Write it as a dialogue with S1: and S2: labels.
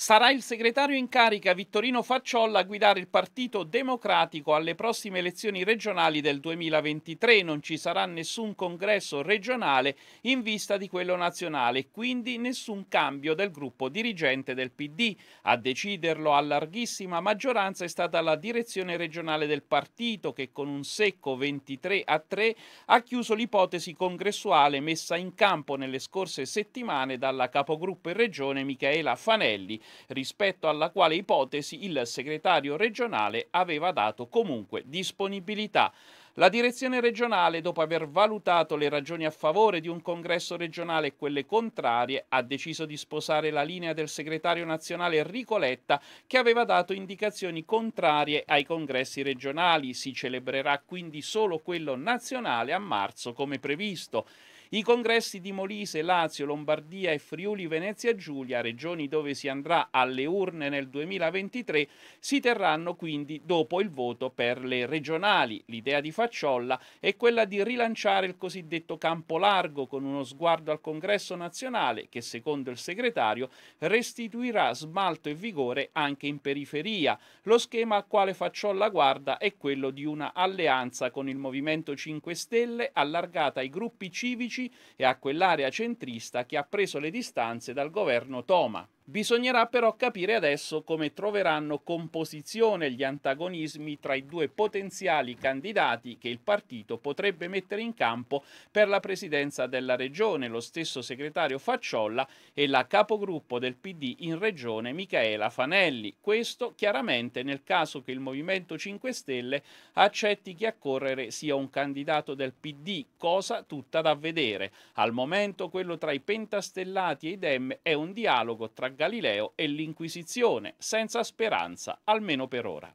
S1: Sarà il segretario in carica Vittorino Facciolla a guidare il Partito Democratico alle prossime elezioni regionali del 2023. Non ci sarà nessun congresso regionale in vista di quello nazionale, quindi nessun cambio del gruppo dirigente del PD. A deciderlo a larghissima maggioranza è stata la direzione regionale del partito che con un secco 23 a 3 ha chiuso l'ipotesi congressuale messa in campo nelle scorse settimane dalla capogruppo in regione Michaela Fanelli rispetto alla quale ipotesi il segretario regionale aveva dato comunque disponibilità. La direzione regionale, dopo aver valutato le ragioni a favore di un congresso regionale e quelle contrarie, ha deciso di sposare la linea del segretario nazionale Enrico Letta, che aveva dato indicazioni contrarie ai congressi regionali. Si celebrerà quindi solo quello nazionale a marzo, come previsto. I congressi di Molise, Lazio, Lombardia e Friuli Venezia Giulia, regioni dove si andrà alle urne nel 2023, si terranno quindi dopo il voto per le regionali. L'idea di facciare Cacciolla è quella di rilanciare il cosiddetto campo largo con uno sguardo al congresso nazionale che secondo il segretario restituirà smalto e vigore anche in periferia. Lo schema al quale Facciolla guarda è quello di una alleanza con il Movimento 5 Stelle allargata ai gruppi civici e a quell'area centrista che ha preso le distanze dal governo Toma. Bisognerà però capire adesso come troveranno composizione gli antagonismi tra i due potenziali candidati che il partito potrebbe mettere in campo per la presidenza della regione, lo stesso segretario Facciolla e la capogruppo del PD in regione Michaela Fanelli. Questo chiaramente nel caso che il Movimento 5 Stelle accetti che a correre sia un candidato del PD, cosa tutta da vedere. Al momento quello tra i pentastellati e i Dem è un dialogo tra Galileo e l'Inquisizione, senza speranza, almeno per ora.